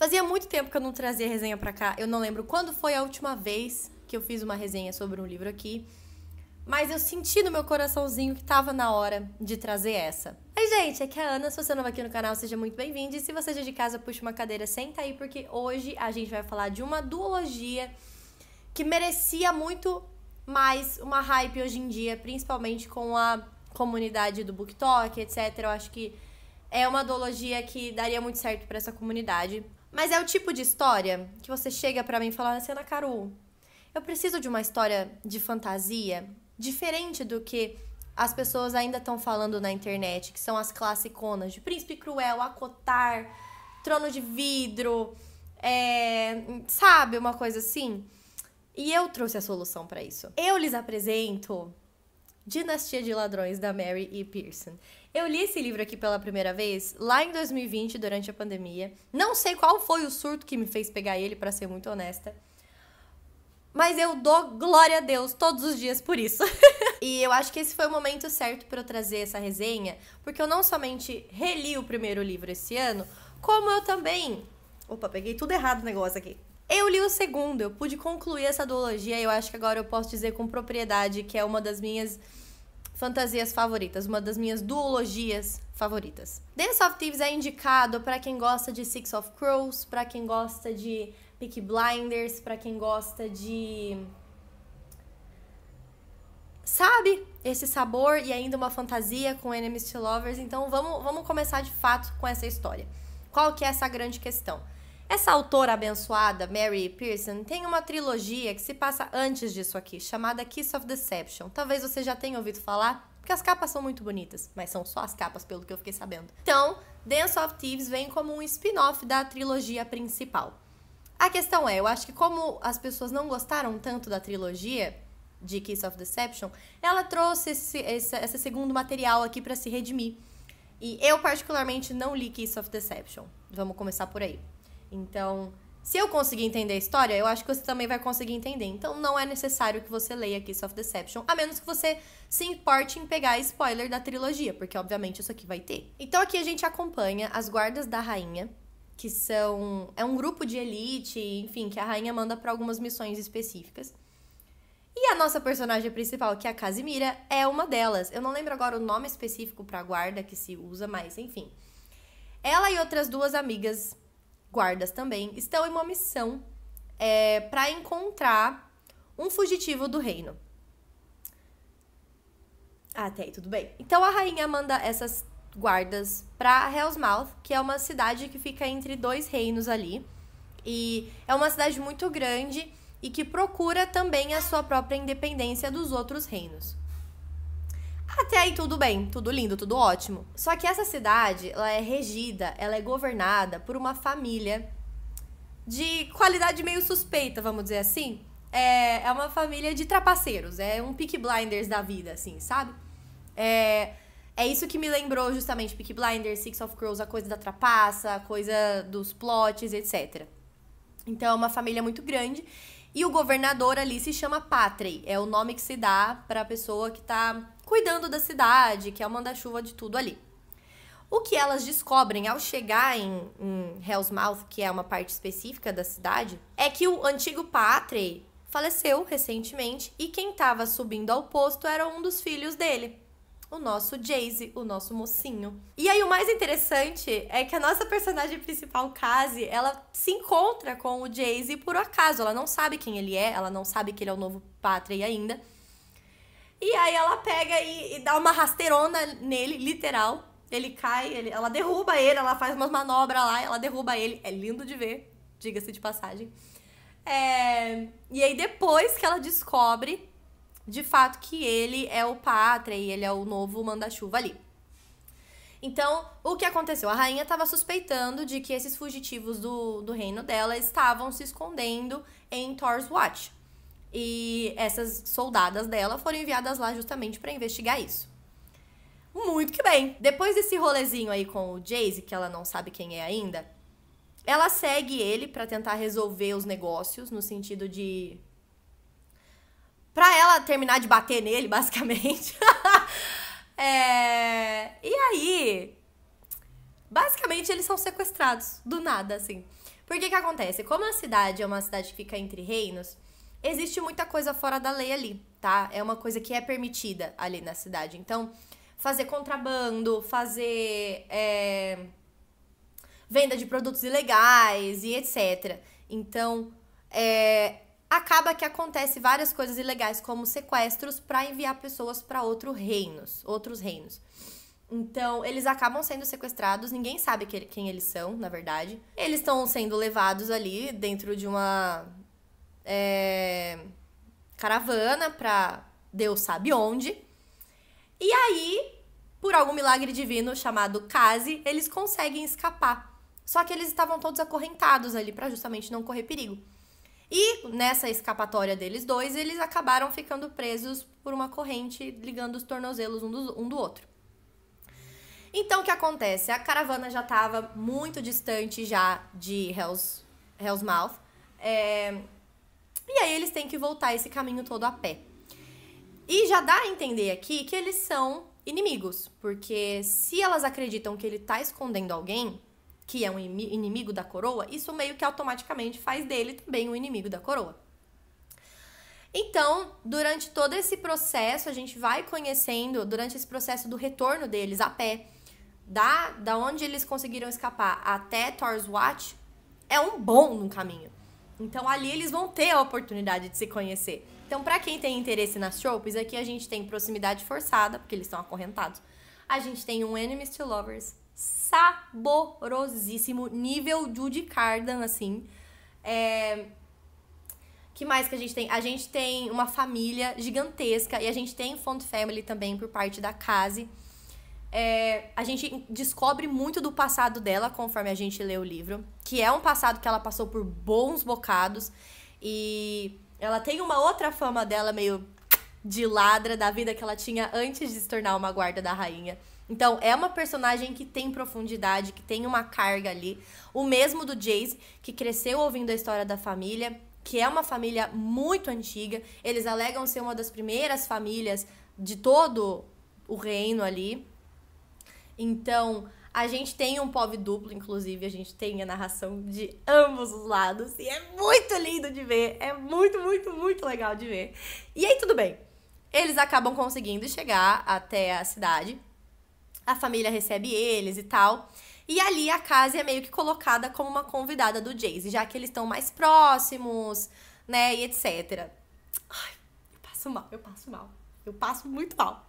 Fazia muito tempo que eu não trazia resenha para cá. Eu não lembro quando foi a última vez que eu fiz uma resenha sobre um livro aqui. Mas eu senti no meu coraçãozinho que tava na hora de trazer essa. Oi, gente, aqui é a Ana. Se você é nova aqui no canal, seja muito bem-vinda. E se você já é de casa, puxa uma cadeira, senta aí, porque hoje a gente vai falar de uma duologia que merecia muito mais uma hype hoje em dia, principalmente com a comunidade do BookTok, etc. Eu acho que é uma duologia que daria muito certo para essa comunidade. Mas é o tipo de história que você chega para mim e fala assim, ah, Ana Caru, eu preciso de uma história de fantasia diferente do que as pessoas ainda estão falando na internet, que são as classiconas de Príncipe Cruel, Acotar, Trono de Vidro, é, sabe, uma coisa assim. E eu trouxe a solução para isso. Eu lhes apresento Dinastia de Ladrões da Mary E. Pearson. Eu li esse livro aqui pela primeira vez lá em 2020, durante a pandemia. Não sei qual foi o surto que me fez pegar ele, para ser muito honesta. Mas eu dou glória a Deus todos os dias por isso. e eu acho que esse foi o momento certo para eu trazer essa resenha, porque eu não somente reli o primeiro livro esse ano, como eu também. Opa, peguei tudo errado o negócio aqui. Eu li o segundo, eu pude concluir essa duologia e eu acho que agora eu posso dizer com propriedade que é uma das minhas fantasias favoritas, uma das minhas duologias favoritas. Dance of Thieves é indicado para quem gosta de Six of Crows, para quem gosta de Peaky Blinders, para quem gosta de sabe esse sabor e ainda uma fantasia com Enemies to Lovers. Então vamos, vamos começar de fato com essa história. Qual que é essa grande questão? Essa autora abençoada, Mary Pearson, tem uma trilogia que se passa antes disso aqui, chamada Kiss of Deception. Talvez você já tenha ouvido falar, porque as capas são muito bonitas, mas são só as capas, pelo que eu fiquei sabendo. Então, Dance of Thieves vem como um spin-off da trilogia principal. A questão é, eu acho que como as pessoas não gostaram tanto da trilogia de Kiss of Deception, ela trouxe esse, esse, esse segundo material aqui para se redimir. E eu, particularmente, não li Kiss of Deception. Vamos começar por aí. Então, se eu conseguir entender a história, eu acho que você também vai conseguir entender. Então, não é necessário que você leia Kiss of Deception, a menos que você se importe em pegar spoiler da trilogia, porque obviamente isso aqui vai ter. Então, aqui a gente acompanha as guardas da rainha, que são é um grupo de elite, enfim, que a rainha manda para algumas missões específicas. E a nossa personagem principal, que é a Casimira, é uma delas. Eu não lembro agora o nome específico para guarda que se usa, mas enfim. Ela e outras duas amigas guardas também, estão em uma missão é, para encontrar um fugitivo do reino. Ah, até aí, tudo bem. Então a rainha manda essas guardas para Hellsmouth, que é uma cidade que fica entre dois reinos ali. E é uma cidade muito grande e que procura também a sua própria independência dos outros reinos. Até aí tudo bem, tudo lindo, tudo ótimo. Só que essa cidade, ela é regida, ela é governada por uma família de qualidade meio suspeita, vamos dizer assim. É, é uma família de trapaceiros, é um Peak Blinders da vida, assim, sabe? É, é isso que me lembrou justamente Peak Blinders, Six of Crows, a coisa da trapaça, a coisa dos plots, etc. Então é uma família muito grande. E o governador ali se chama patrey é o nome que se dá para a pessoa que tá cuidando da cidade, que é o manda-chuva de tudo ali. O que elas descobrem ao chegar em, em Hell's Mouth, que é uma parte específica da cidade, é que o antigo Patrey faleceu recentemente e quem estava subindo ao posto era um dos filhos dele, o nosso Jayce, o nosso mocinho. E aí o mais interessante é que a nossa personagem principal, Kazi, ela se encontra com o Jayce por acaso, ela não sabe quem ele é, ela não sabe que ele é o novo Patrey ainda. E aí ela pega e, e dá uma rasteirona nele, literal. Ele cai, ele, ela derruba ele, ela faz umas manobras lá, ela derruba ele. É lindo de ver, diga-se de passagem. É, e aí depois que ela descobre, de fato, que ele é o pátria e ele é o novo manda-chuva ali. Então, o que aconteceu? A rainha estava suspeitando de que esses fugitivos do, do reino dela estavam se escondendo em Thor's Watch. E essas soldadas dela foram enviadas lá justamente para investigar isso. Muito que bem. Depois desse rolezinho aí com o Jayce, que ela não sabe quem é ainda, ela segue ele para tentar resolver os negócios no sentido de para ela terminar de bater nele, basicamente. é... E aí, basicamente eles são sequestrados do nada, assim. Porque que acontece? Como a cidade é uma cidade que fica entre reinos, existe muita coisa fora da lei ali, tá? É uma coisa que é permitida ali na cidade. Então, fazer contrabando, fazer é, venda de produtos ilegais e etc. Então, é, acaba que acontece várias coisas ilegais, como sequestros, para enviar pessoas para outros reinos, outros reinos. Então, eles acabam sendo sequestrados, ninguém sabe que, quem eles são, na verdade. Eles estão sendo levados ali dentro de uma é, caravana para Deus sabe onde. E aí, por algum milagre divino chamado Kazi, eles conseguem escapar. Só que eles estavam todos acorrentados ali para justamente não correr perigo. E nessa escapatória deles dois, eles acabaram ficando presos por uma corrente ligando os tornozelos um do, um do outro. Então o que acontece? A caravana já estava muito distante já de Hell's, Hell's Mouth. É, e aí eles têm que voltar esse caminho todo a pé. E já dá a entender aqui que eles são inimigos, porque se elas acreditam que ele está escondendo alguém, que é um inimigo da coroa, isso meio que automaticamente faz dele também um inimigo da coroa. Então, durante todo esse processo, a gente vai conhecendo, durante esse processo do retorno deles a pé, da, da onde eles conseguiram escapar até Thor's Watch, é um bom no caminho. Então ali eles vão ter a oportunidade de se conhecer. Então, para quem tem interesse nas tropes, aqui a gente tem proximidade forçada, porque eles estão acorrentados. A gente tem um Enemies to Lovers saborosíssimo, nível Judy Cardan, assim. É... Que mais que a gente tem? A gente tem uma família gigantesca e a gente tem Font Family também por parte da Case. É, a gente descobre muito do passado dela conforme a gente lê o livro, que é um passado que ela passou por bons bocados e ela tem uma outra fama dela meio de ladra da vida que ela tinha antes de se tornar uma guarda da rainha. Então, é uma personagem que tem profundidade, que tem uma carga ali. O mesmo do Jace, que cresceu ouvindo a história da família, que é uma família muito antiga. Eles alegam ser uma das primeiras famílias de todo o reino ali. Então, a gente tem um POV duplo, inclusive, a gente tem a narração de ambos os lados. E é muito lindo de ver. É muito, muito, muito legal de ver. E aí, tudo bem. Eles acabam conseguindo chegar até a cidade. A família recebe eles e tal. E ali a casa é meio que colocada como uma convidada do Jayce, já que eles estão mais próximos, né? E etc. Ai, eu passo mal, eu passo mal. Eu passo muito mal.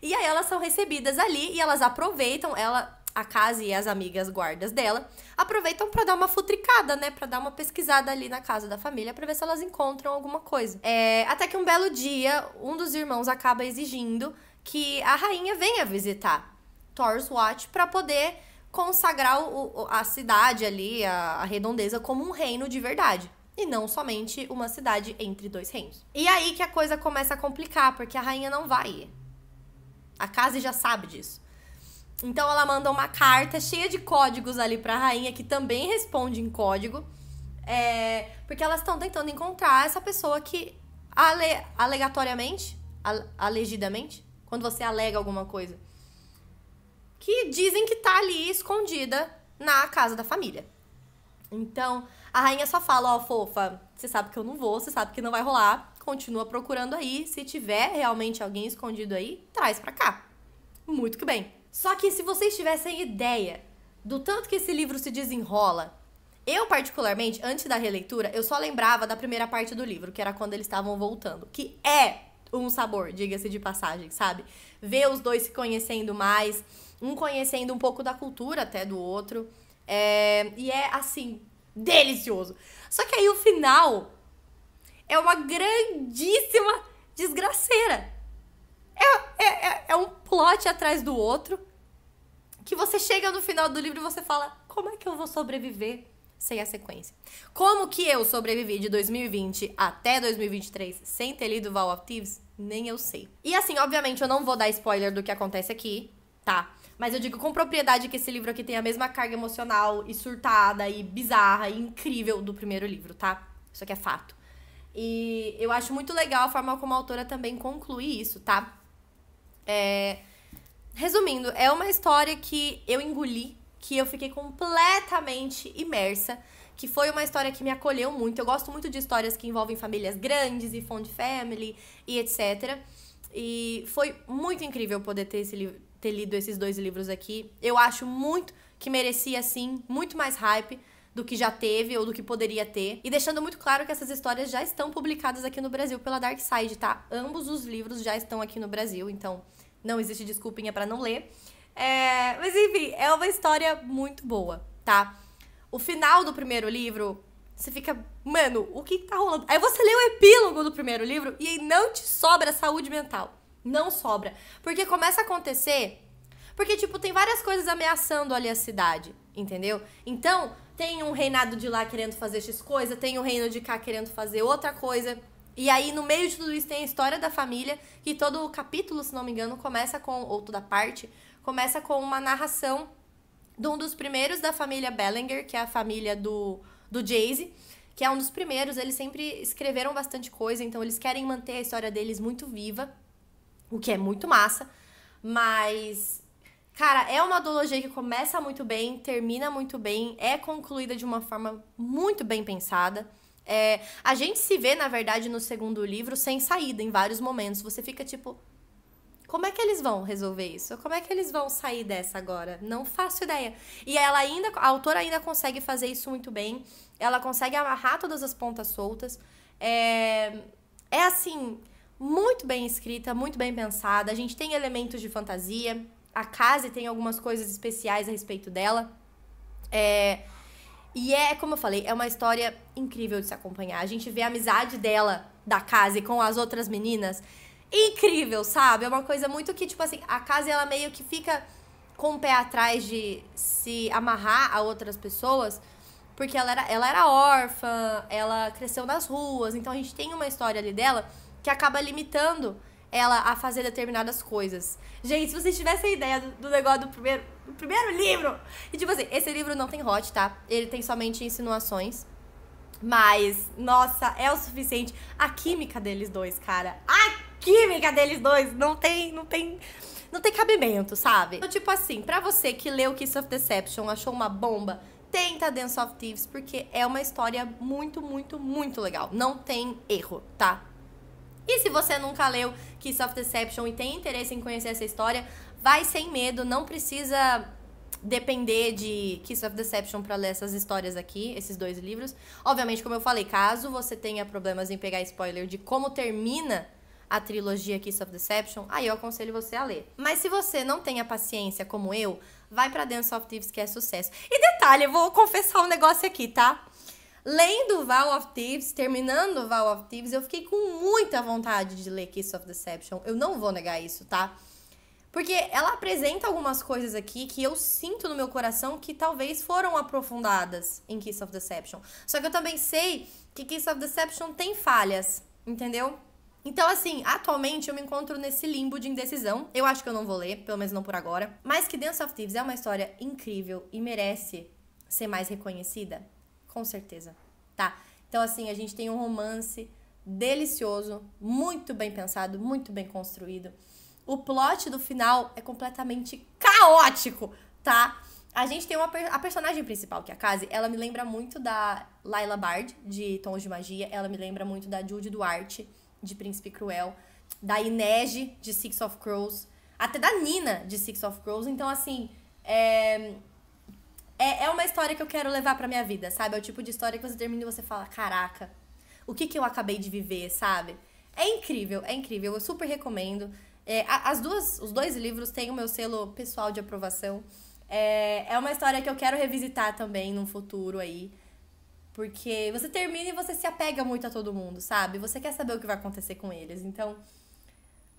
E aí elas são recebidas ali e elas aproveitam, ela a casa e as amigas guardas dela aproveitam para dar uma futricada, né? Para dar uma pesquisada ali na casa da família para ver se elas encontram alguma coisa. É, até que um belo dia, um dos irmãos acaba exigindo que a rainha venha visitar Thor's Watch para poder consagrar o, a cidade ali, a, a redondeza, como um reino de verdade e não somente uma cidade entre dois reinos. E aí que a coisa começa a complicar, porque a rainha não vai ir. A Casa já sabe disso. Então ela manda uma carta cheia de códigos ali pra rainha, que também responde em código. É, porque elas estão tentando encontrar essa pessoa que ale, alegatoriamente, alegidamente, quando você alega alguma coisa, que dizem que tá ali escondida na casa da família. Então, a rainha só fala, ó, oh, fofa, você sabe que eu não vou, você sabe que não vai rolar continua procurando aí. Se tiver realmente alguém escondido aí, traz para cá. Muito que bem. Só que se vocês tivessem ideia do tanto que esse livro se desenrola, eu particularmente, antes da releitura, eu só lembrava da primeira parte do livro, que era quando eles estavam voltando, que é um sabor, diga-se de passagem, sabe? Ver os dois se conhecendo mais, um conhecendo um pouco da cultura até do outro. É... E é assim, delicioso. Só que aí o final é uma grandíssima desgraceira. É, é, é, é um plot atrás do outro que você chega no final do livro e você fala: como é que eu vou sobreviver sem a sequência? Como que eu sobrevivi de 2020 até 2023 sem ter lido Val of Thieves? Nem eu sei. E assim, obviamente, eu não vou dar spoiler do que acontece aqui, tá? Mas eu digo com propriedade que esse livro aqui tem a mesma carga emocional e surtada e bizarra e incrível do primeiro livro, tá? Isso aqui é fato. E eu acho muito legal a forma como a autora também conclui isso, tá? É... Resumindo, é uma história que eu engoli, que eu fiquei completamente imersa, que foi uma história que me acolheu muito. Eu gosto muito de histórias que envolvem famílias grandes e fond family e etc. E foi muito incrível poder ter, esse, ter lido esses dois livros aqui. Eu acho muito que merecia, sim, muito mais hype do que já teve ou do que poderia ter. E deixando muito claro que essas histórias já estão publicadas aqui no Brasil pela Dark Side, tá? Ambos os livros já estão aqui no Brasil, então não existe desculpinha para não ler. É... Mas enfim, é uma história muito boa, tá? O final do primeiro livro, você fica, mano, o que, que tá rolando? Aí você lê o epílogo do primeiro livro e aí não te sobra saúde mental. Não sobra. Porque começa a acontecer. Porque, tipo, tem várias coisas ameaçando ali a cidade, entendeu? Então, tem um reinado de lá querendo fazer X coisa, tem o um reino de cá querendo fazer outra coisa. E aí, no meio de tudo isso, tem a história da família, que todo o capítulo, se não me engano, começa com, ou toda parte, começa com uma narração de um dos primeiros da família Bellinger, que é a família do, do Jayce, que é um dos primeiros. Eles sempre escreveram bastante coisa, então eles querem manter a história deles muito viva, o que é muito massa. Mas Cara, é uma duologia que começa muito bem, termina muito bem, é concluída de uma forma muito bem pensada. É, a gente se vê, na verdade, no segundo livro sem saída em vários momentos. Você fica tipo, como é que eles vão resolver isso? Como é que eles vão sair dessa agora? Não faço ideia. E ela ainda, a autora ainda consegue fazer isso muito bem. Ela consegue amarrar todas as pontas soltas. É, é assim, muito bem escrita, muito bem pensada. A gente tem elementos de fantasia a casa tem algumas coisas especiais a respeito dela. É, e é, como eu falei, é uma história incrível de se acompanhar. A gente vê a amizade dela da Case com as outras meninas. Incrível, sabe? É uma coisa muito que, tipo assim, a casa ela meio que fica com o pé atrás de se amarrar a outras pessoas, porque ela era, ela era órfã, ela cresceu nas ruas, então a gente tem uma história ali dela que acaba limitando ela a fazer determinadas coisas. Gente, se vocês tivessem ideia do, do negócio do primeiro, do primeiro livro. E tipo assim, esse livro não tem hot, tá? Ele tem somente insinuações. Mas, nossa, é o suficiente. A química deles dois, cara. A química deles dois não tem, não tem, não tem cabimento, sabe? Então, tipo assim, para você que leu Kiss of Deception, achou uma bomba, tenta Dance of Thieves, porque é uma história muito, muito, muito legal. Não tem erro, tá? E se você nunca leu Kiss of Deception e tem interesse em conhecer essa história, vai sem medo, não precisa depender de Kiss of Deception para ler essas histórias aqui, esses dois livros. Obviamente, como eu falei, caso você tenha problemas em pegar spoiler de como termina a trilogia Kiss of Deception, aí eu aconselho você a ler. Mas se você não tem a paciência como eu, vai para Dance of Thieves que é sucesso. E detalhe, eu vou confessar um negócio aqui, tá? Lendo Vow of Thieves, terminando Vow of Thieves, eu fiquei com muita vontade de ler Kiss of Deception. Eu não vou negar isso, tá? Porque ela apresenta algumas coisas aqui que eu sinto no meu coração que talvez foram aprofundadas em Kiss of Deception. Só que eu também sei que Kiss of Deception tem falhas, entendeu? Então, assim, atualmente eu me encontro nesse limbo de indecisão. Eu acho que eu não vou ler, pelo menos não por agora. Mas que Dance of Thieves é uma história incrível e merece ser mais reconhecida. Com certeza. Tá? Então, assim, a gente tem um romance delicioso, muito bem pensado, muito bem construído. O plot do final é completamente caótico, tá? A gente tem uma a personagem principal, que é a Kazi, ela me lembra muito da Laila Bard, de Tons de Magia, ela me lembra muito da Judy Duarte, de Príncipe Cruel, da Inej, de Six of Crows, até da Nina, de Six of Crows. Então, assim, é, é, é uma história que eu quero levar pra minha vida, sabe? É o tipo de história que você termina e você fala: caraca, o que, que eu acabei de viver, sabe? É incrível, é incrível. Eu super recomendo. É, as duas, os dois livros têm o meu selo pessoal de aprovação. É, é uma história que eu quero revisitar também num futuro aí. Porque você termina e você se apega muito a todo mundo, sabe? Você quer saber o que vai acontecer com eles. Então.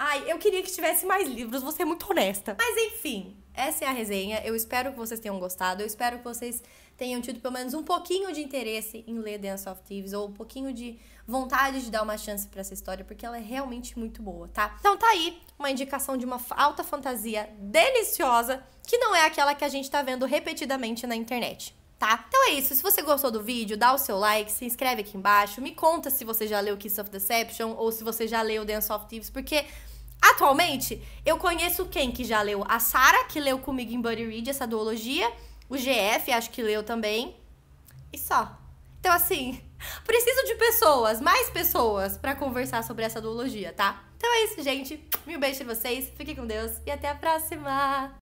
Ai, eu queria que tivesse mais livros, Você é muito honesta. Mas enfim, essa é a resenha. Eu espero que vocês tenham gostado. Eu espero que vocês tenham tido pelo menos um pouquinho de interesse em ler Dance of Thieves ou um pouquinho de vontade de dar uma chance para essa história, porque ela é realmente muito boa, tá? Então tá aí uma indicação de uma alta fantasia deliciosa, que não é aquela que a gente tá vendo repetidamente na internet. Tá? Então é isso. Se você gostou do vídeo, dá o seu like, se inscreve aqui embaixo, me conta se você já leu Kiss of Deception ou se você já leu Dance of Thieves, porque Atualmente, eu conheço quem que já leu? A Sara, que leu comigo em Buddy Read essa duologia. O GF, acho que leu também. E só. Então, assim, preciso de pessoas, mais pessoas, para conversar sobre essa duologia, tá? Então é isso, gente. Mil beijos pra vocês, fiquem com Deus e até a próxima!